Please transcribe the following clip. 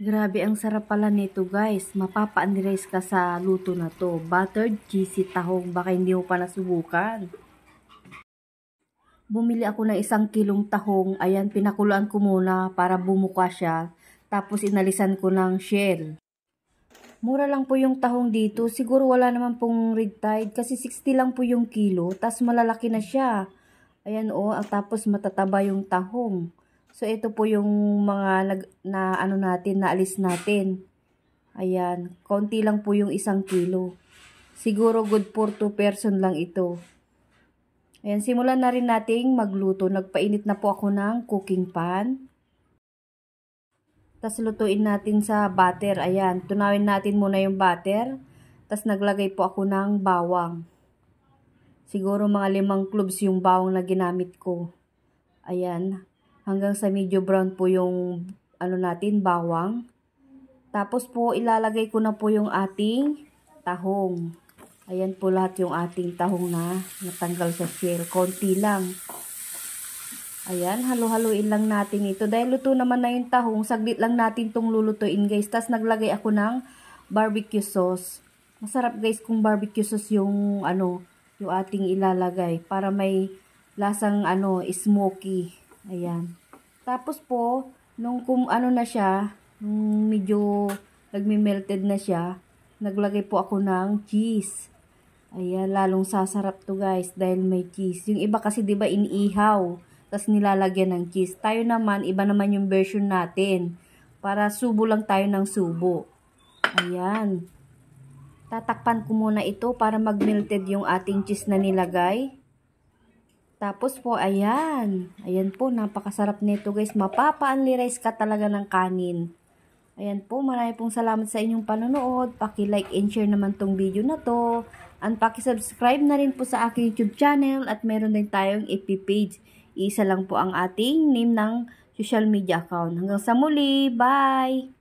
Grabe, ang sarap pala nito guys. Mapapa-unrice ka sa luto na to. Buttered cheesy tahong. Baka hindi mo pa nasubukan. Bumili ako ng isang kilong tahong. Ayan, pinakuluan ko muna para bumuka siya. Tapos inalisan ko ng shell. Mura lang po yung tahong dito. Siguro wala naman pong red tide. Kasi 60 lang po yung kilo. Tapos malalaki na siya. Ayan o. Oh, at tapos matataba yung tahong. So, ito po yung mga nag, na ano natin, naalis natin. Ayan, konti lang po yung isang kilo. Siguro good for two person lang ito. Ayan, simulan na rin nating magluto. Nagpainit na po ako ng cooking pan. Tapos lutuin natin sa butter. Ayan, tunawin natin muna yung butter. Tapos naglagay po ako ng bawang. Siguro mga limang cloves yung bawang na ginamit ko. Ayan hanggang sa medyo brown po yung ano natin, bawang. Tapos po ilalagay ko na po yung ating tahong. Ayan po lahat yung ating tahong na natanggal sa shell. Konti lang. Ayan, halo-haloin lang natin ito. Dahil luto naman na yung tahong, saglit lang natin itong lulutuin guys. Tapos naglagay ako ng barbecue sauce. Masarap guys kung barbecue sauce yung ano, yung ating ilalagay para may lasang ano, smoky. Ayan. Tapos po, nung kung ano na siya, medyo nagme-melted na siya, naglagay po ako ng cheese. Ayan, lalong sasarap to guys dahil may cheese. Yung iba kasi 'di ba iniihaw, tapos nilalagyan ng cheese. Tayo naman, iba naman yung version natin. Para subo lang tayo ng subo. Ayan. Tatakpan ko muna ito para magmelted yung ating cheese na nilagay. Tapos po, ayan. Ayan po, napakasarap nito guys. Mapapaanli-rice ka talaga ng kanin. Ayan po, marami pong salamat sa inyong panonood. Paki-like and share naman tong video na to. And paki-subscribe na rin po sa aking YouTube channel at meron din tayong FB page. Isa lang po ang ating name ng social media account. Hanggang sa muli, bye!